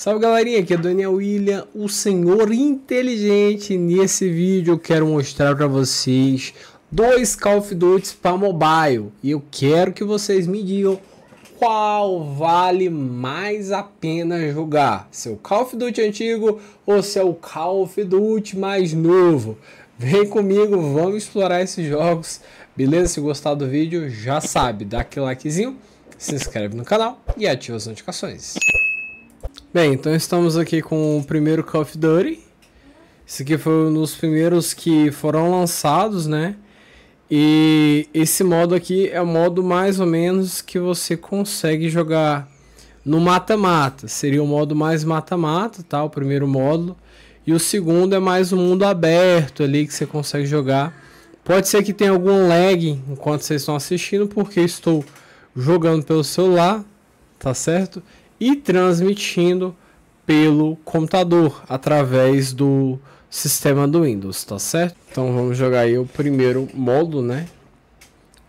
Salve galerinha, aqui é Daniel William, o senhor inteligente. Nesse vídeo eu quero mostrar para vocês dois Call of Duty para mobile. E eu quero que vocês me digam qual vale mais a pena jogar. Seu é Call of Duty antigo ou seu é Call of Duty mais novo. Vem comigo, vamos explorar esses jogos. Beleza? Se gostar do vídeo, já sabe, dá aquele likezinho, se inscreve no canal e ativa as notificações. Bem, então estamos aqui com o primeiro Call of Duty. Esse aqui foi um dos primeiros que foram lançados, né? E esse modo aqui é o modo mais ou menos que você consegue jogar no mata-mata. Seria o modo mais mata-mata, tá? O primeiro módulo. E o segundo é mais um mundo aberto ali que você consegue jogar. Pode ser que tenha algum lag enquanto vocês estão assistindo, porque estou jogando pelo celular, tá certo? e transmitindo pelo computador através do sistema do Windows, tá certo? Então vamos jogar aí o primeiro modo, né?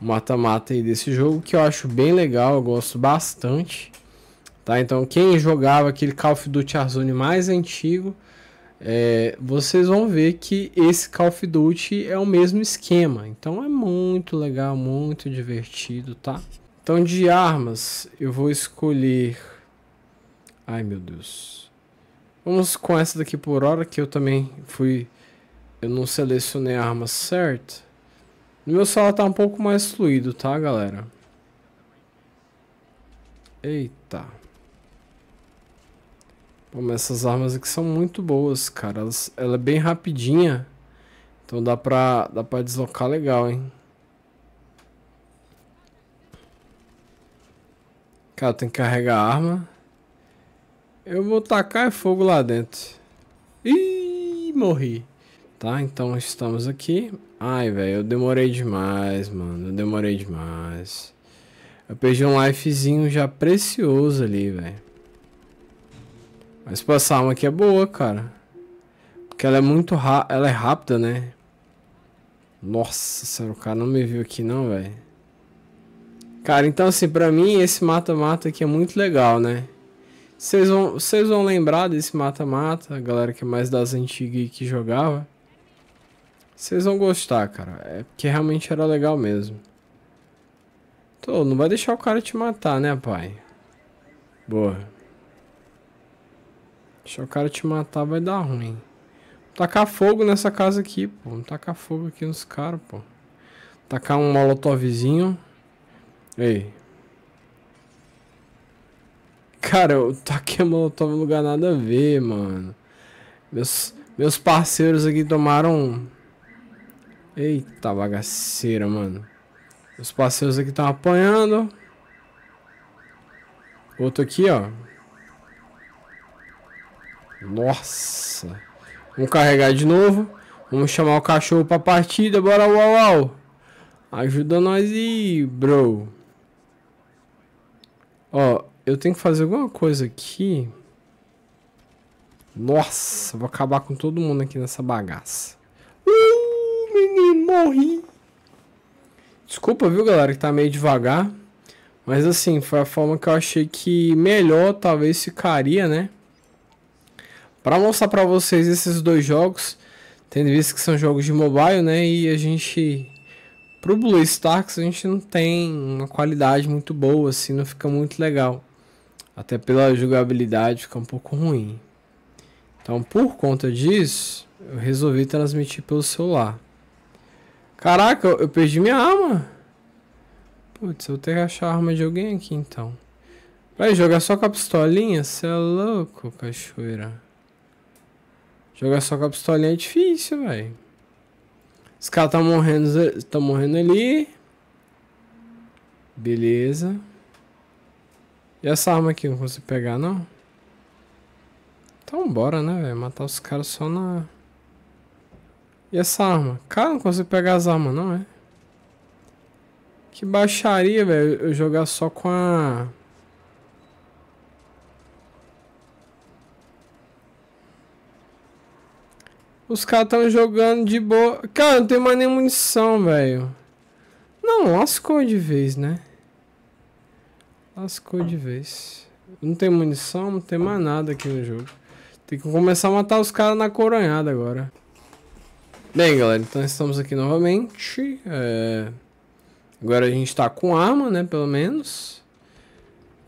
Mata-mata aí desse jogo que eu acho bem legal, eu gosto bastante. Tá? Então quem jogava aquele Call of Duty Arzoni mais antigo, é, vocês vão ver que esse Call of Duty é o mesmo esquema. Então é muito legal, muito divertido, tá? Então de armas eu vou escolher Ai, meu Deus. Vamos com essa daqui por hora, que eu também fui... Eu não selecionei a arma certa. No meu celular tá um pouco mais fluido, tá, galera? Eita. Pô, essas armas aqui são muito boas, cara. Elas, ela é bem rapidinha. Então dá pra, dá pra deslocar legal, hein? Cara, tem que carregar a arma. Eu vou tacar fogo lá dentro. Ih, morri. Tá, então estamos aqui. Ai, velho, eu demorei demais, mano. Eu demorei demais. Eu perdi um lifezinho já precioso ali, velho. Mas passar essa arma aqui é boa, cara. Porque ela é muito ra ela é rápida, né? Nossa senhora, o cara não me viu aqui não, velho. Cara, então assim, pra mim esse mata-mata aqui é muito legal, né? Vocês vão, vocês vão lembrar desse mata-mata, a galera que é mais das antigas e que jogava. Vocês vão gostar, cara. É porque realmente era legal mesmo. Tô, não vai deixar o cara te matar, né, pai? Boa. Deixar o cara te matar vai dar ruim. Vou tacar fogo nessa casa aqui, pô. Vou tacar fogo aqui nos caras, pô. Vou tacar um molotovzinho. Ei, Cara, eu toque a molotov no lugar nada a ver, mano. Meus, meus parceiros aqui tomaram... Eita bagaceira, mano. Meus parceiros aqui estão apanhando. Outro aqui, ó. Nossa. Vamos carregar de novo. Vamos chamar o cachorro pra partida. Bora, uau, uau. Ajuda nós aí, bro. Ó, eu tenho que fazer alguma coisa aqui. Nossa, vou acabar com todo mundo aqui nessa bagaça. Uh, menino, morri. Desculpa, viu, galera, que tá meio devagar. Mas assim, foi a forma que eu achei que melhor talvez ficaria, né? Pra mostrar pra vocês esses dois jogos. Tendo visto que são jogos de mobile, né? E a gente... Pro Blue Stars a gente não tem uma qualidade muito boa, assim, não fica muito legal até pela jogabilidade fica um pouco ruim. Então, por conta disso, eu resolvi transmitir pelo celular. Caraca, eu, perdi minha arma. Putz, eu vou ter que achar a arma de alguém aqui então. Vai jogar só com a pistolinha? Você é louco, cachoeira. Jogar só com a pistolinha é difícil, velho. Os caras estão morrendo, morrendo ali. Beleza. E essa arma aqui, não consigo pegar, não? Então bora, né, velho? Matar os caras só na... E essa arma? Cara, não consigo pegar as armas, não, é? Que baixaria, velho, eu jogar só com a... Os caras tão jogando de boa. Cara, não tem mais nem munição, velho. Não, lascou de vez, né? Lascou de vez. Não tem munição, não tem mais nada aqui no jogo. Tem que começar a matar os caras na coronhada agora. Bem, galera, então estamos aqui novamente. É... Agora a gente tá com arma, né, pelo menos.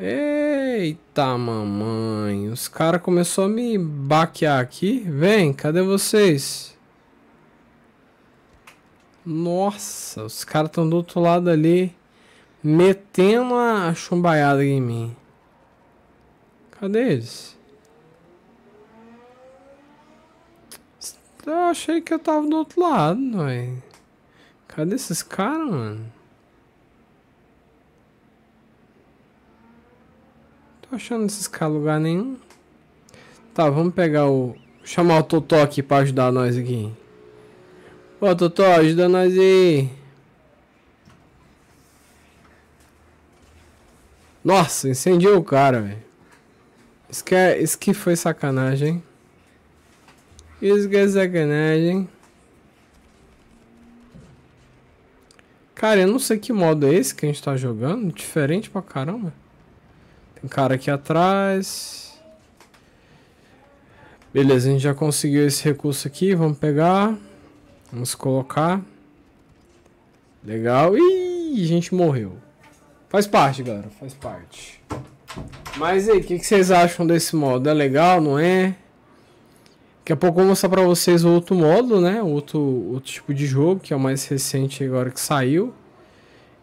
Eita, mamãe. Os caras começaram a me baquear aqui. Vem, cadê vocês? Nossa, os caras estão do outro lado ali metendo a chumbaiada em mim. Cadê eles? Eu achei que eu tava do outro lado, velho. Cadê esses caras, mano? Tô achando esses caras lugar nenhum. Tá, vamos pegar o... Chamar o Totó aqui pra ajudar nós aqui. Ô, Totó, ajuda nós aí. Nossa, incendiou o cara, velho. Isso que, é, isso que foi sacanagem. Isso que é sacanagem. Cara, eu não sei que modo é esse que a gente tá jogando. Diferente pra caramba. Tem cara aqui atrás. Beleza, a gente já conseguiu esse recurso aqui. Vamos pegar. Vamos colocar. Legal. Ih, a gente morreu. Faz parte, galera, faz parte. Mas aí, o que, que, vocês acham desse modo? É legal, não é? Daqui a pouco eu vou mostrar pra vocês outro modo, né? Outro, outro tipo de jogo, que é o mais recente agora que saiu.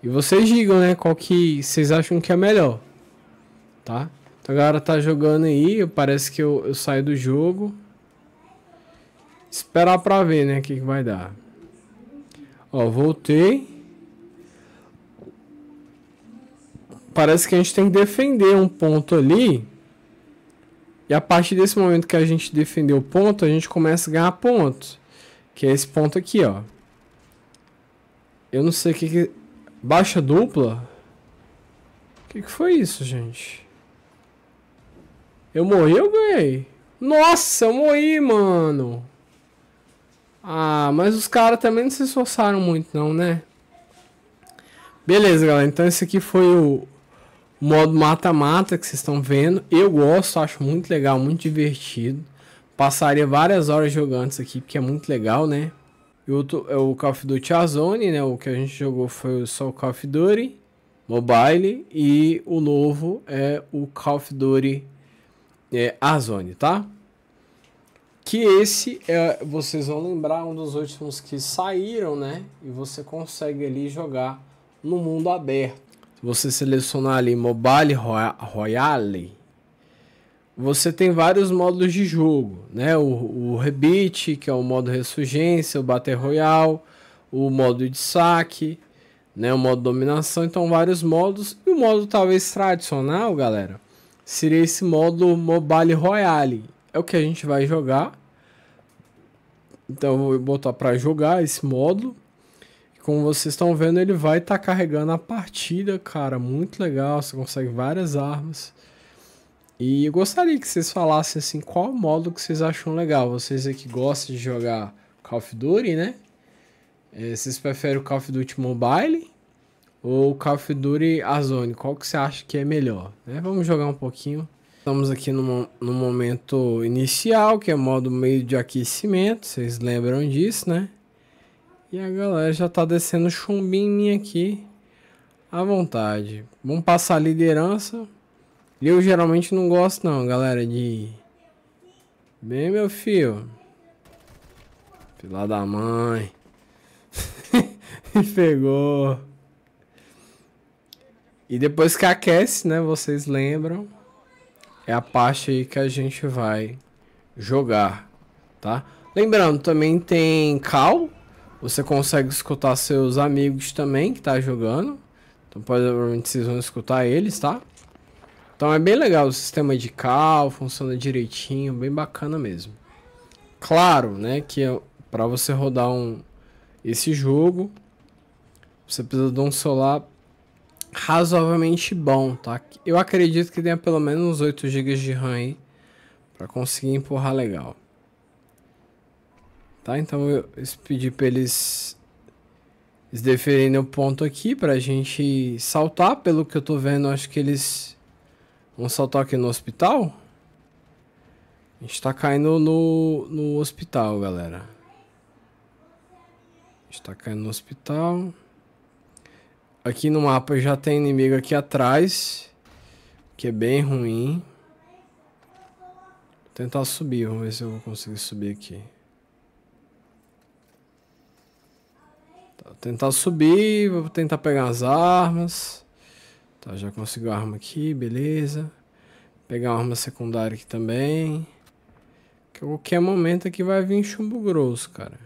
E vocês digam, né? Qual que vocês acham que é melhor. Tá? Então a galera tá jogando aí, parece que eu, eu saio do jogo. Esperar pra ver, né? O que, que vai dar. Ó, voltei. parece que a gente tem que defender um ponto ali. E a partir desse momento que a gente defendeu o ponto, a gente começa a ganhar pontos. Que é esse ponto aqui, ó. Eu não sei o que que... Baixa dupla? O que que foi isso, gente? Eu morri ou ganhei? Nossa, eu morri, mano! Ah, mas os caras também não se esforçaram muito não, né? Beleza, galera. Então esse aqui foi o, modo mata-mata que vocês estão vendo. Eu gosto, acho muito legal, muito divertido. Passaria várias horas jogando isso aqui, porque é muito legal, né? E outro é o Call of Duty Azone, né? O que a gente jogou foi só o Call of Duty Mobile e o novo é o Call of Duty é, Azone, tá? Que esse é, vocês vão lembrar, um dos últimos que saíram, né? E você consegue ali jogar no mundo aberto. Se você selecionar ali Mobile Royale, você tem vários modos de jogo, né? O, o que é o modo ressurgência, o Battle Royale, o modo de saque, né? O modo dominação, então vários modos. E o modo talvez tradicional, galera, seria esse modo Mobile Royale. É o que a gente vai jogar. Então eu vou botar para jogar esse modo como vocês estão vendo, ele vai estar tá carregando a partida, cara. Muito legal, você consegue várias armas. E eu gostaria que vocês falassem assim, qual modo que vocês acham legal. Vocês aqui gostam de jogar Call of Duty, né? É, vocês preferem o Call of Duty Mobile ou o Call of Duty Azone? Qual que você acha que é melhor? Né? Vamos jogar um pouquinho. Estamos aqui no, no momento inicial, que é modo meio de aquecimento. Vocês lembram disso, né? E a galera já tá descendo chumbinho em mim aqui à vontade. Vamos passar a liderança. Eu geralmente não gosto não, galera, de... Bem, meu filho. Filha da mãe. Me pegou. E depois que aquece, né, vocês lembram, é a parte aí que a gente vai jogar, tá? Lembrando, também tem cal, você consegue escutar seus amigos também que tá jogando. Então provavelmente vocês vão escutar eles, tá? Então é bem legal o sistema de cal, funciona direitinho, bem bacana mesmo. Claro, né, que para você rodar um esse jogo, você precisa de um celular razoavelmente bom, tá? Eu acredito que tenha pelo menos uns 8 GB de RAM aí para conseguir empurrar legal. Tá? Então eu pedi para eles, eles definirem o ponto aqui para a gente saltar. Pelo que eu tô vendo, acho que eles vão saltar aqui no hospital. A gente tá caindo no, no hospital, galera. A gente tá caindo no hospital. Aqui no mapa já tem inimigo aqui atrás. Que é bem ruim. Vou tentar subir, vamos ver se eu vou conseguir subir aqui. Vou tentar subir, vou tentar pegar as armas. Tá, já consegui a arma aqui, beleza. Pegar uma arma secundária aqui também. Que qualquer momento aqui vai vir chumbo grosso, cara.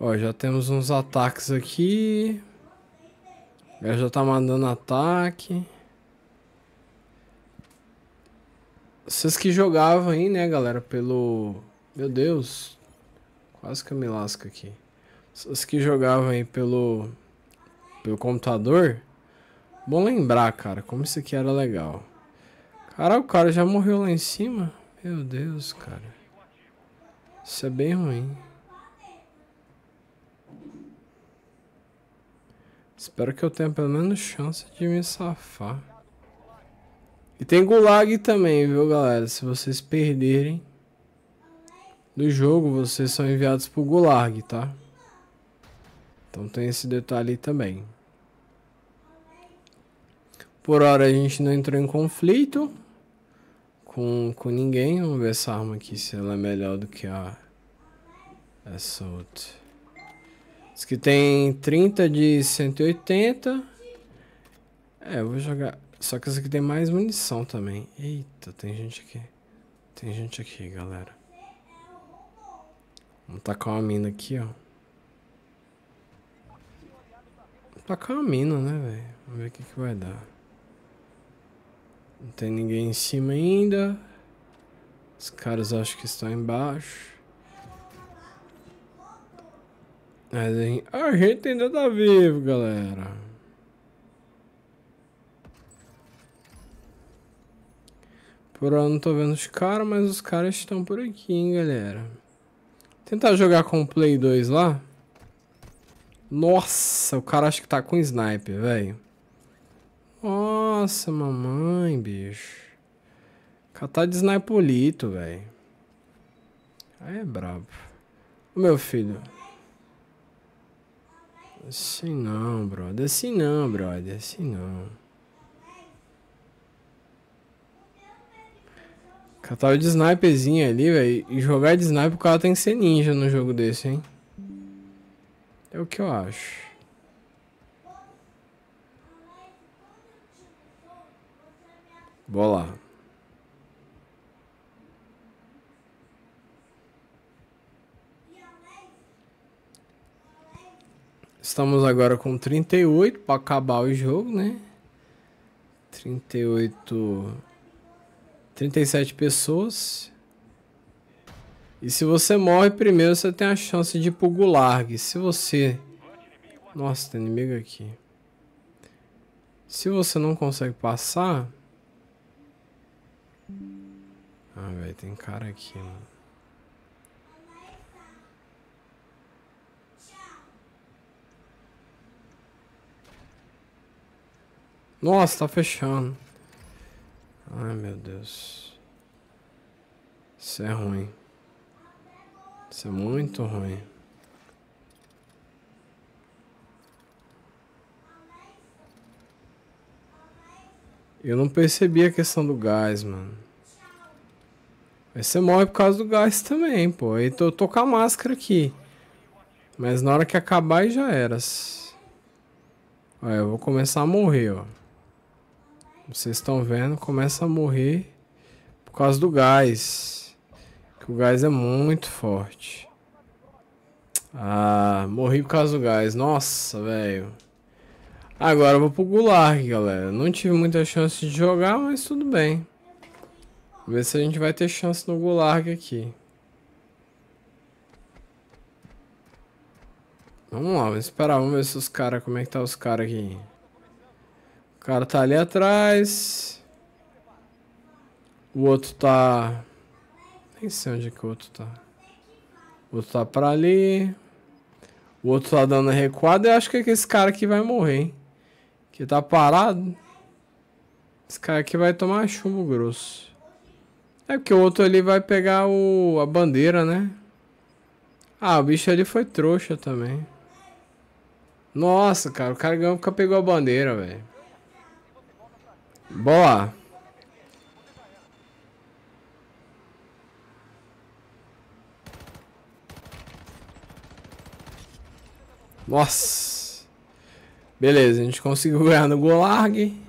Ó, já temos uns ataques aqui. já tá mandando ataque. Vocês que jogavam aí, né, galera, pelo meu Deus. Quase que eu me lasco aqui. Os que jogavam aí pelo, pelo computador. Bom lembrar, cara, como isso aqui era legal. Cara, o cara já morreu lá em cima. Meu Deus, cara. Isso é bem ruim. Espero que eu tenha pelo menos chance de me safar. E tem gulag também, viu, galera? Se vocês perderem do jogo, vocês são enviados pro Gulag, tá? Então tem esse detalhe também. Por hora a gente não entrou em conflito com, com ninguém. Vamos ver essa arma aqui, se ela é melhor do que a... Essa outra. Diz que tem 30 de 180. É, eu vou jogar... Só que essa aqui tem mais munição também. Eita, tem gente aqui. Tem gente aqui, galera. Vamos tacar uma mina aqui, ó. Vamos tacar uma mina, né, velho? Vamos ver o que, que vai dar. Não tem ninguém em cima ainda. Os caras acho que estão embaixo. Mas a gente, a gente ainda tá vivo, galera. Por eu não tô vendo os caras, mas os caras estão por aqui, hein, galera. Tentar jogar com o Play 2 lá. Nossa, o cara acha que tá com sniper, velho. Nossa, mamãe, bicho. tá de snipolito, velho. Aí é brabo. O meu filho. Assim não, brother. Assim não, brother. Assim não. Catar de sniperzinho ali, velho. E jogar de sniper o cara tem que ser ninja no jogo desse, hein? É o que eu acho. Bora Estamos agora com 38 para acabar o jogo, né? 38 37 pessoas. E se você morre primeiro, você tem a chance de ir pro gulag. Se você... Nossa, tem inimigo aqui. Se você não consegue passar... Ah, velho, tem cara aqui, mano. Nossa, tá fechando. Ai meu Deus. Isso é ruim. Isso é muito ruim. Eu não percebi a questão do gás, mano. Mas você morre por causa do gás também, pô. E tô com a máscara aqui. Mas na hora que acabar, já era. Olha, eu vou começar a morrer, ó vocês estão vendo, começa a morrer por causa do gás. Que o gás é muito forte. Ah, morri por causa do gás. Nossa, velho. Agora eu vou pro Gulag, galera. Não tive muita chance de jogar, mas tudo bem. Vamos ver se a gente vai ter chance no Gulag aqui. Vamos lá, vamos esperar. Vamos ver se os caras... Como é que tá os caras aqui. O cara tá ali atrás. O outro tá... Nem sei onde é que o outro tá. O outro tá pra ali. O outro tá dando recuada. Eu acho que, é que esse cara aqui vai morrer, hein? Que tá parado. Esse cara aqui vai tomar chumbo grosso. É porque o outro ali vai pegar o... a bandeira, né? Ah, o bicho ali foi trouxa também. Nossa, cara. O cara ganhou porque pegou a bandeira, velho. Boa. Nossa. Beleza, a gente conseguiu ganhar no Golag.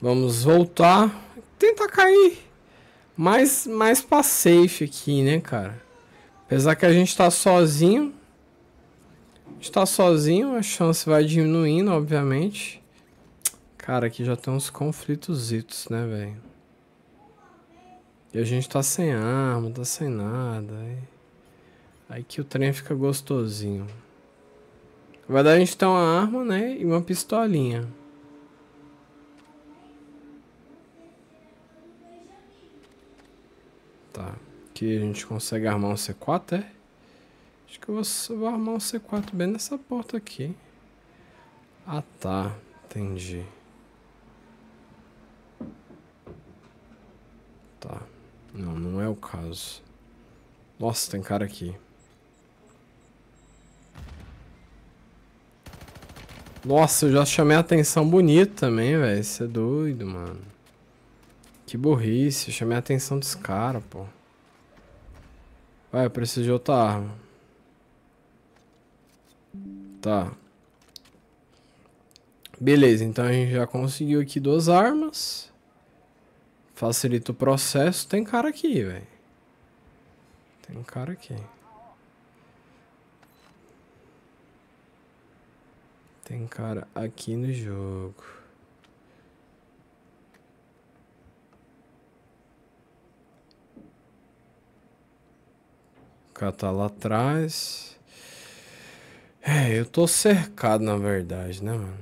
Vamos voltar. Tentar cair mais, mais pra safe aqui, né, cara? Apesar que a gente tá sozinho. A gente tá sozinho, a chance vai diminuindo, obviamente. Cara, aqui já tem uns conflitositos, né, velho? E a gente tá sem arma, tá sem nada. Aí, aí que o trem fica gostosinho. Vai dar a gente ter uma arma, né? E uma pistolinha. Tá. Aqui a gente consegue armar um C4, é? Acho que eu vou, eu vou armar um C4 bem nessa porta aqui. Ah, tá. Entendi. Não, não é o caso. Nossa, tem cara aqui. Nossa, eu já chamei a atenção bonito também, velho. Isso é doido, mano. Que burrice. Eu chamei a atenção dos caras, pô. Vai, eu preciso de outra arma. Tá. Beleza, então a gente já conseguiu aqui duas armas. Facilita o processo. Tem cara aqui, velho. Tem um cara aqui. Tem cara aqui no jogo. O cara tá lá atrás. É, eu tô cercado, na verdade, né, mano?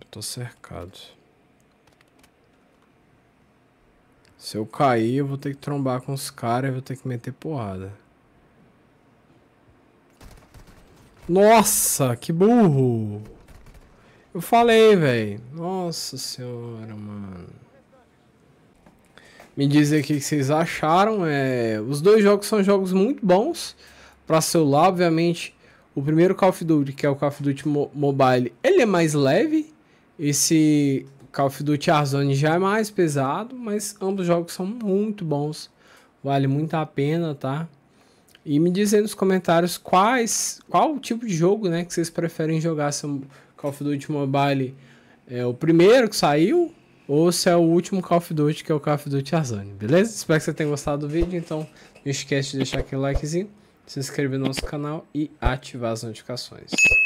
Eu tô cercado. Se eu cair, eu vou ter que trombar com os caras e vou ter que meter porrada. Nossa, que burro! Eu falei, velho. Nossa senhora, mano. Me dizem aqui o que vocês acharam. É... Os dois jogos são jogos muito bons para celular, obviamente. O primeiro Call of Duty, que é o Call of Duty Mo Mobile, ele é mais leve. Esse Call of Duty Warzone já é mais pesado, mas ambos os jogos são muito bons. Vale muito a pena, tá? E me dizem nos comentários quais, qual tipo de jogo, né, que vocês preferem jogar, se é o Call of Duty Mobile é o primeiro que saiu ou se é o último Call of Duty, que é o Call of Duty Warzone, beleza? Espero que você tenha gostado do vídeo, então não esquece de deixar aquele likezinho, se inscrever no nosso canal e ativar as notificações.